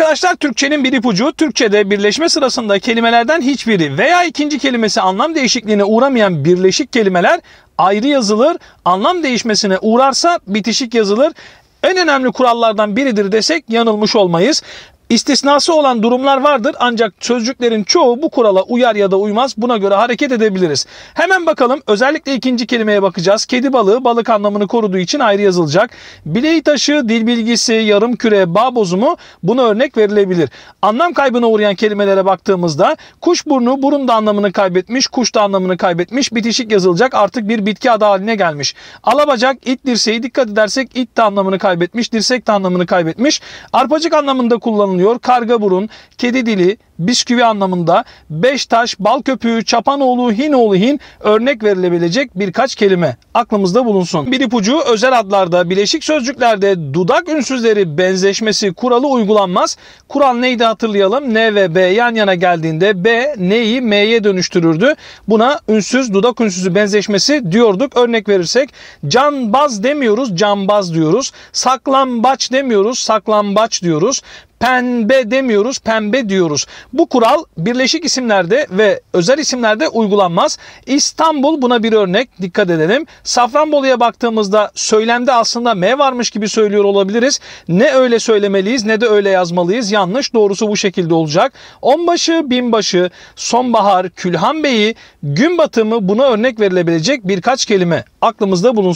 arkadaşlar Türkçenin bir ipucu. Türkçede birleşme sırasında kelimelerden hiçbiri veya ikinci kelimesi anlam değişikliğine uğramayan birleşik kelimeler ayrı yazılır. Anlam değişmesine uğrarsa bitişik yazılır en önemli kurallardan biridir desek yanılmış olmayız. İstisnası olan durumlar vardır ancak sözcüklerin çoğu bu kurala uyar ya da uymaz buna göre hareket edebiliriz. Hemen bakalım özellikle ikinci kelimeye bakacağız. Kedi balığı balık anlamını koruduğu için ayrı yazılacak. Bileği taşı, dil bilgisi, yarım küre, bağ bozumu buna örnek verilebilir. Anlam kaybına uğrayan kelimelere baktığımızda kuş burnu burun da anlamını kaybetmiş, kuş da anlamını kaybetmiş, bitişik yazılacak artık bir bitki adı haline gelmiş. Alabacak, it dirseği dikkat edersek it de anlamını kaybetmiş, dirsek de anlamını kaybetmiş. Arpacık anlamında kullanılıyor bulunuyor. Karga burun, kedi dili, bisküvi anlamında beş taş, bal köpüğü, Çapanoğlu, Hinoğlu, Hin örnek verilebilecek birkaç kelime aklımızda bulunsun. Bir ipucu özel adlarda, bileşik sözcüklerde dudak ünsüzleri benzeşmesi kuralı uygulanmaz. Kural neydi hatırlayalım. N ve B yan yana geldiğinde B neyi M'ye dönüştürürdü. Buna ünsüz, dudak ünsüzü benzeşmesi diyorduk. Örnek verirsek canbaz demiyoruz, canbaz diyoruz. Saklambaç demiyoruz, saklambaç diyoruz pembe demiyoruz, pembe diyoruz. Bu kural birleşik isimlerde ve özel isimlerde uygulanmaz. İstanbul buna bir örnek. Dikkat edelim. Safranbolu'ya baktığımızda söylemde aslında M varmış gibi söylüyor olabiliriz. Ne öyle söylemeliyiz ne de öyle yazmalıyız. Yanlış. Doğrusu bu şekilde olacak. Onbaşı, binbaşı, sonbahar, külhan beyi, gün batımı buna örnek verilebilecek birkaç kelime aklımızda bulunsun.